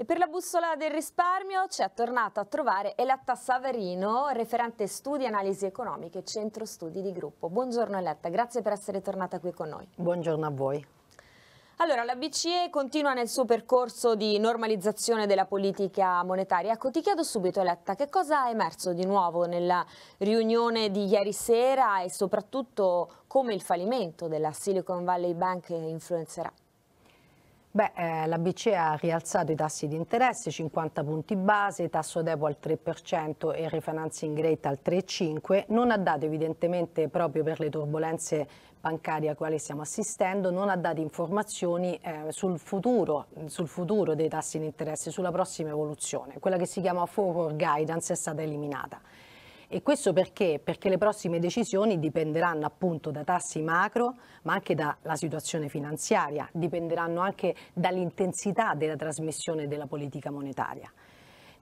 E per la bussola del risparmio ci è tornata a trovare Eletta Savarino, referente studi e analisi economiche, centro studi di gruppo. Buongiorno Eletta, grazie per essere tornata qui con noi. Buongiorno a voi. Allora, la BCE continua nel suo percorso di normalizzazione della politica monetaria. Ecco, ti chiedo subito, Eletta, che cosa è emerso di nuovo nella riunione di ieri sera e soprattutto come il fallimento della Silicon Valley Bank influenzerà? Beh, eh, la BCE ha rialzato i tassi di interesse, 50 punti base, tasso depo al 3% e refinancing rate al 3,5%. Non ha dato evidentemente, proprio per le turbulenze bancarie a quali stiamo assistendo, non ha dato informazioni eh, sul, futuro, sul futuro dei tassi di interesse, sulla prossima evoluzione. Quella che si chiama forward guidance è stata eliminata. E questo perché? Perché le prossime decisioni dipenderanno appunto da tassi macro, ma anche dalla situazione finanziaria, dipenderanno anche dall'intensità della trasmissione della politica monetaria.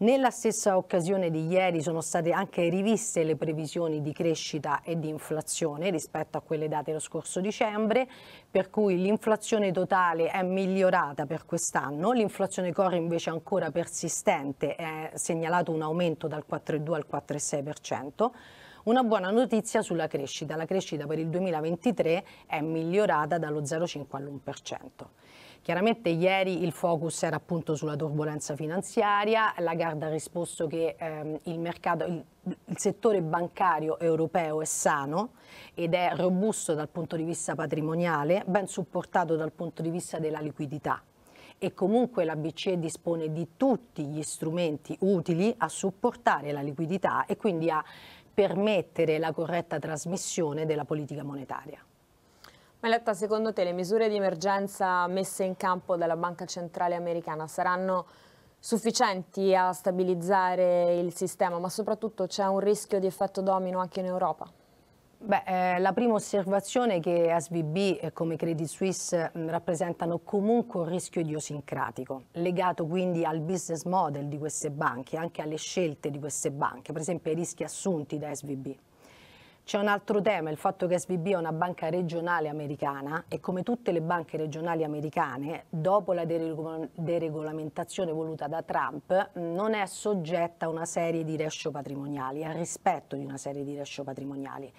Nella stessa occasione di ieri sono state anche riviste le previsioni di crescita e di inflazione rispetto a quelle date lo scorso dicembre, per cui l'inflazione totale è migliorata per quest'anno, l'inflazione core invece è ancora persistente, è segnalato un aumento dal 4,2 al 4,6%. Una buona notizia sulla crescita. La crescita per il 2023 è migliorata dallo 0,5 all'1%. Chiaramente ieri il focus era appunto sulla turbolenza finanziaria, la Garda ha risposto che ehm, il, mercato, il, il settore bancario europeo è sano ed è robusto dal punto di vista patrimoniale, ben supportato dal punto di vista della liquidità e comunque la BCE dispone di tutti gli strumenti utili a supportare la liquidità e quindi a permettere la corretta trasmissione della politica monetaria. Maletta, secondo te le misure di emergenza messe in campo dalla Banca Centrale Americana saranno sufficienti a stabilizzare il sistema, ma soprattutto c'è un rischio di effetto domino anche in Europa? Beh, eh, la prima osservazione è che SVB come Credit Suisse mh, mm, rappresentano comunque un rischio idiosincratico, legato quindi al business model di queste banche, anche alle scelte di queste banche, per esempio ai rischi assunti da SVB. C'è un altro tema, il fatto che SVB è una banca regionale americana e come tutte le banche regionali americane, dopo la deregolamentazione voluta da Trump, mm, non è soggetta a una serie di ratio patrimoniali, al rispetto di una serie di ratio patrimoniali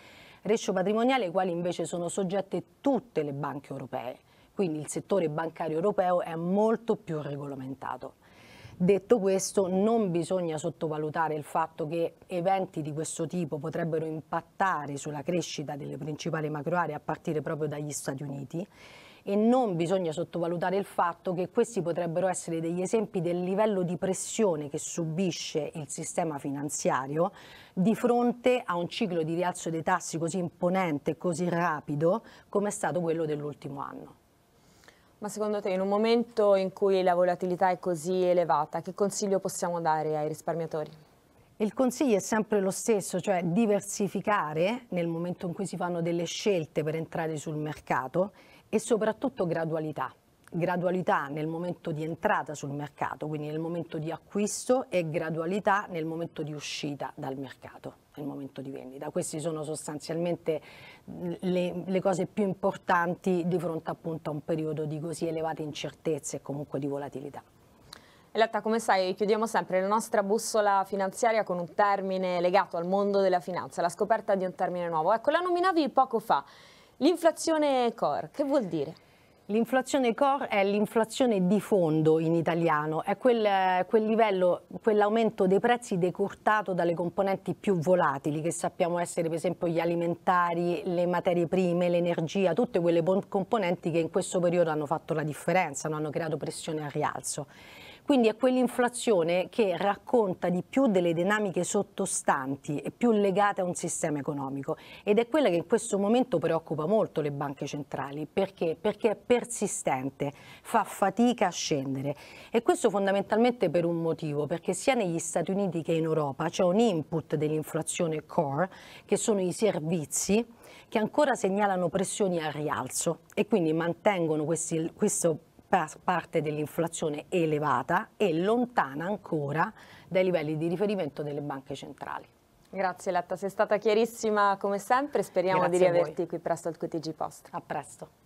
rescio patrimoniale ai quali invece sono soggette tutte le banche europee. Quindi il settore bancario europeo è molto più regolamentato. Detto questo, non bisogna sottovalutare il fatto che eventi di questo tipo potrebbero impattare sulla crescita delle principali macro aree a partire proprio dagli Stati Uniti e non bisogna sottovalutare il fatto che questi potrebbero essere degli esempi del livello di pressione che subisce il sistema finanziario di fronte a un ciclo di rialzo dei tassi così imponente e così rapido come è stato quello dell'ultimo anno. Ma secondo te in un momento in cui la volatilità è così elevata, che consiglio possiamo dare ai risparmiatori? Il consiglio è sempre lo stesso, cioè diversificare nel momento in cui si fanno delle scelte per entrare sul mercato e soprattutto gradualità gradualità nel momento di entrata sul mercato, quindi nel momento di acquisto e gradualità nel momento di uscita dal mercato, nel momento di vendita. Queste sono sostanzialmente le, le cose più importanti di fronte appunto a un periodo di così elevate incertezze e comunque di volatilità. Eletta, come sai, chiudiamo sempre la nostra bussola finanziaria con un termine legato al mondo della finanza, la scoperta di un termine nuovo. Ecco, la nominavi poco fa, l'inflazione core, che vuol dire? L'inflazione core è l'inflazione di fondo in italiano, è quel, quel livello, quell'aumento dei prezzi decurtato dalle componenti più volatili che sappiamo essere per esempio gli alimentari, le materie prime, l'energia, tutte quelle componenti che in questo periodo hanno fatto la differenza, hanno creato pressione al rialzo. Quindi è quell'inflazione che racconta di più delle dinamiche sottostanti e più legate a un sistema economico ed è quella che in questo momento preoccupa molto le banche centrali. Perché? Perché è persistente, fa fatica a scendere e questo fondamentalmente per un motivo, perché sia negli Stati Uniti che in Europa c'è un input dell'inflazione core che sono i servizi che ancora segnalano pressioni al rialzo e quindi mantengono questi, questo parte dell'inflazione elevata e lontana ancora dai livelli di riferimento delle banche centrali. Grazie Letta, sei stata chiarissima come sempre, speriamo Grazie di riaverti qui presto al QTG Post. A presto.